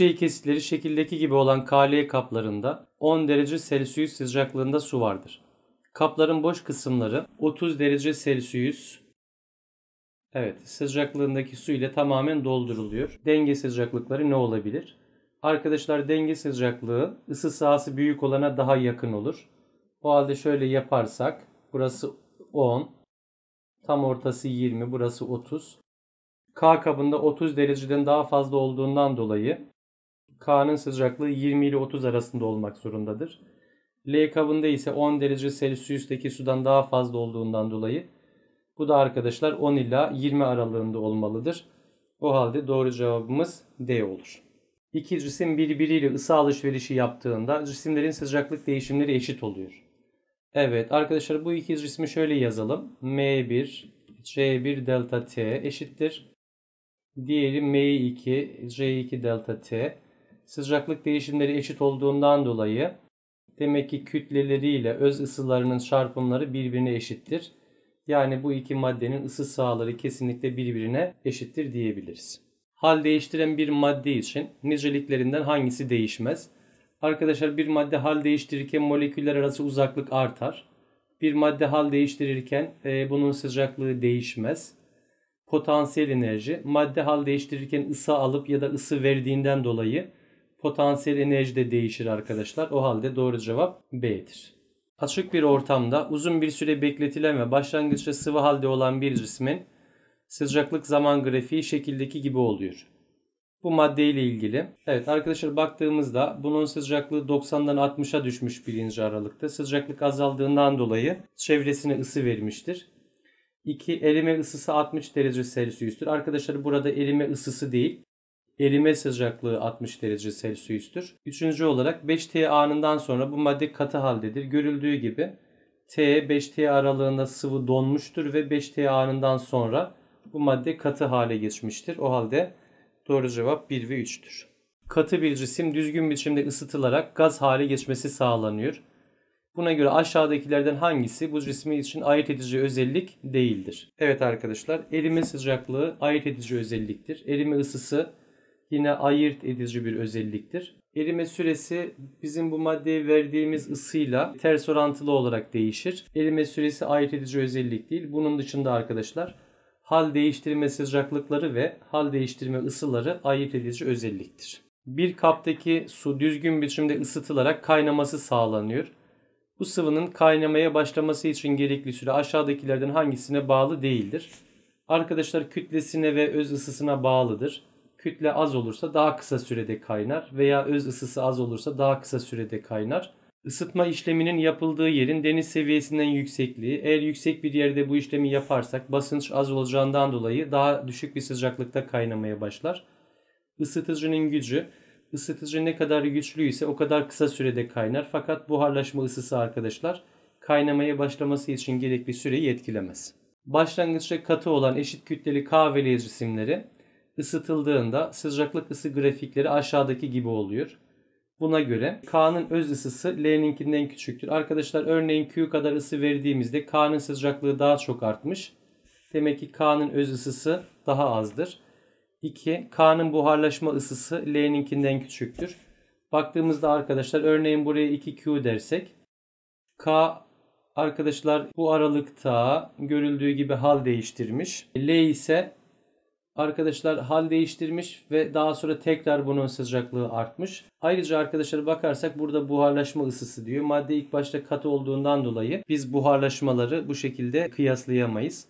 Düşey kesitleri şekildeki gibi olan KL kaplarında 10 derece Celsius sıcaklığında su vardır. Kapların boş kısımları 30 derece Celsius Evet, sıcaklığındaki su ile tamamen dolduruluyor. Denge sıcaklıkları ne olabilir? Arkadaşlar denge sıcaklığı ısı sahası büyük olana daha yakın olur. O halde şöyle yaparsak burası 10, tam ortası 20, burası 30. K kabında 30 dereceden daha fazla olduğundan dolayı K'nın sıcaklığı 20 ile 30 arasında olmak zorundadır. L kabında ise 10 derece Celsius'teki sudan daha fazla olduğundan dolayı bu da arkadaşlar 10 ila 20 aralığında olmalıdır. O halde doğru cevabımız D olur. İki cisim birbiriyle ısı alışverişi yaptığında cisimlerin sıcaklık değişimleri eşit oluyor. Evet arkadaşlar bu iki cismi şöyle yazalım. M1, C1 delta T eşittir. Diğeri M2, C2 delta T sıcaklık değişimleri eşit olduğundan dolayı demek ki kütleleriyle öz ısılarının çarpımları birbirine eşittir. Yani bu iki maddenin ısı sahaları kesinlikle birbirine eşittir diyebiliriz. Hal değiştiren bir madde için niceliklerinden hangisi değişmez? Arkadaşlar bir madde hal değiştirirken moleküller arası uzaklık artar. Bir madde hal değiştirirken e, bunun sıcaklığı değişmez. Potansiyel enerji madde hal değiştirirken ısı alıp ya da ısı verdiğinden dolayı potansiyel enerji de değişir arkadaşlar. O halde doğru cevap B'dir. Açık bir ortamda uzun bir süre bekletilen ve başlangıçta sıvı halde olan bir cismin sıcaklık zaman grafiği şekildeki gibi oluyor. Bu madde ile ilgili. Evet arkadaşlar baktığımızda bunun sıcaklığı 90'dan 60'a düşmüş birinci aralıkta. Sıcaklık azaldığından dolayı çevresine ısı vermiştir. 2. Erime ısısı 60 derece Celsius'tür. Arkadaşlar burada erime ısısı değil erime sıcaklığı 60 derece Celsius'tür. Üçüncü olarak 5T anından sonra bu madde katı haldedir. Görüldüğü gibi T 5T aralığında sıvı donmuştur ve 5T anından sonra bu madde katı hale geçmiştir. O halde doğru cevap 1 ve 3'tür. Katı bir cisim düzgün biçimde ısıtılarak gaz hale geçmesi sağlanıyor. Buna göre aşağıdakilerden hangisi bu cismi için ayırt edici özellik değildir? Evet arkadaşlar erime sıcaklığı ayırt edici özelliktir. Erime ısısı yine ayırt edici bir özelliktir. Erime süresi bizim bu maddeye verdiğimiz ısıyla ters orantılı olarak değişir. Erime süresi ayırt edici özellik değil. Bunun dışında arkadaşlar hal değiştirme sıcaklıkları ve hal değiştirme ısıları ayırt edici özelliktir. Bir kaptaki su düzgün biçimde ısıtılarak kaynaması sağlanıyor. Bu sıvının kaynamaya başlaması için gerekli süre aşağıdakilerden hangisine bağlı değildir? Arkadaşlar kütlesine ve öz ısısına bağlıdır kütle az olursa daha kısa sürede kaynar veya öz ısısı az olursa daha kısa sürede kaynar. Isıtma işleminin yapıldığı yerin deniz seviyesinden yüksekliği. Eğer yüksek bir yerde bu işlemi yaparsak basınç az olacağından dolayı daha düşük bir sıcaklıkta kaynamaya başlar. Isıtıcının gücü ısıtıcı ne kadar güçlü ise o kadar kısa sürede kaynar fakat buharlaşma ısısı arkadaşlar kaynamaya başlaması için gerekli süreyi etkilemez. Başlangıçta katı olan eşit kütleli kahveli cisimleri ısıtıldığında sıcaklık ısı grafikleri aşağıdaki gibi oluyor. Buna göre K'nın öz ısısı L'ninkinden küçüktür. Arkadaşlar örneğin Q kadar ısı verdiğimizde K'nın sıcaklığı daha çok artmış. Demek ki K'nın öz ısısı daha azdır. 2. K'nın buharlaşma ısısı L'ninkinden küçüktür. Baktığımızda arkadaşlar örneğin buraya 2Q dersek K arkadaşlar bu aralıkta görüldüğü gibi hal değiştirmiş. L ise Arkadaşlar hal değiştirmiş ve daha sonra tekrar bunun sıcaklığı artmış. Ayrıca arkadaşlar bakarsak burada buharlaşma ısısı diyor. Madde ilk başta katı olduğundan dolayı biz buharlaşmaları bu şekilde kıyaslayamayız.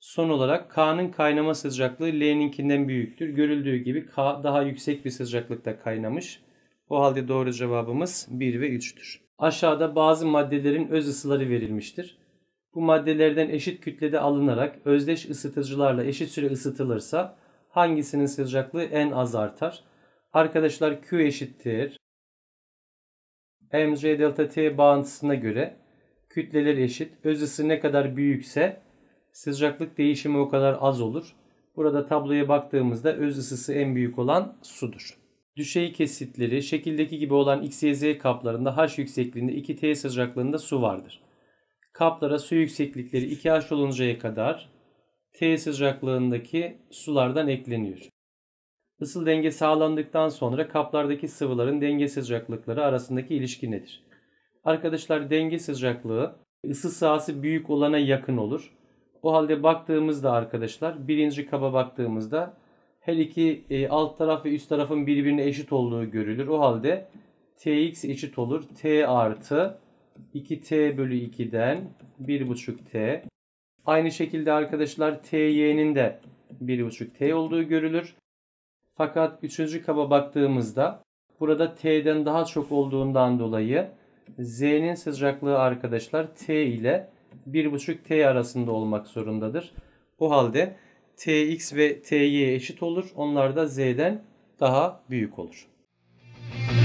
Son olarak K'nın kaynama sıcaklığı L'ninkinden büyüktür. Görüldüğü gibi K daha yüksek bir sıcaklıkta kaynamış. O halde doğru cevabımız 1 ve 3'tür. Aşağıda bazı maddelerin öz ısıları verilmiştir. Bu maddelerden eşit kütlede alınarak özdeş ısıtıcılarla eşit süre ısıtılırsa hangisinin sıcaklığı en az artar? Arkadaşlar Q eşittir. mc delta t bağıntısına göre kütleler eşit. Öz ısı ne kadar büyükse sıcaklık değişimi o kadar az olur. Burada tabloya baktığımızda öz ısısı en büyük olan sudur. Düşey kesitleri şekildeki gibi olan XYZ kaplarında H yüksekliğinde 2T sıcaklığında su vardır kaplara su yükseklikleri 2 h oluncaya kadar T sıcaklığındaki sulardan ekleniyor. Isıl denge sağlandıktan sonra kaplardaki sıvıların denge sıcaklıkları arasındaki ilişki nedir? Arkadaşlar denge sıcaklığı ısı sahası büyük olana yakın olur. O halde baktığımızda arkadaşlar birinci kaba baktığımızda her iki e, alt taraf ve üst tarafın birbirine eşit olduğu görülür. O halde Tx eşit olur. T artı 2t bölü 2'den 1,5t. Aynı şekilde arkadaşlar ty'nin de 1,5t olduğu görülür. Fakat üçüncü kaba baktığımızda burada t'den daha çok olduğundan dolayı z'nin sıcaklığı arkadaşlar t ile 1,5t arasında olmak zorundadır. O halde tx ve ty eşit olur. Onlar da z'den daha büyük olur. Müzik